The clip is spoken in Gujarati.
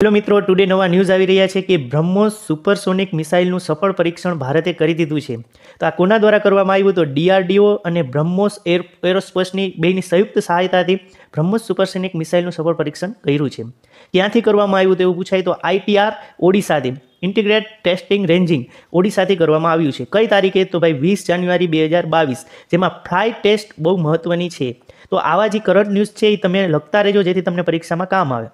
હેલો મિત્રો ટુડે નવા ન્યૂઝ આવી રહ્યા છે કે બ્રહ્મોસ સુપરસોનિક મિસાઇલનું સફળ પરીક્ષણ ભારતે કરી દીધું છે તો આ કોના દ્વારા કરવામાં આવ્યું તો ડીઆરડીઓ અને બ્રહ્મોસ એર એરોસ્પેસની બેની સંયુક્ત સહાયતાથી બ્રહ્મોસ સુપરસોનિક મિસાઇલનું સફળ પરીક્ષણ કર્યું છે ક્યાંથી કરવામાં આવ્યું તેવું પૂછાય તો આઈટીઆર ઓડિશાથી ઇન્ટિગ્રેટ ટેસ્ટિંગ રેન્જિંગ ઓડિશાથી કરવામાં આવ્યું છે કઈ તારીખે તો ભાઈ વીસ જાન્યુઆરી બે હજાર બાવીસ જેમાં ફ્લાય ટેસ્ટ બહુ મહત્ત્વની છે તો આવા જે કરંટ ન્યૂઝ છે એ તમે લખતા રહેજો જેથી તમને પરીક્ષામાં કામ આવે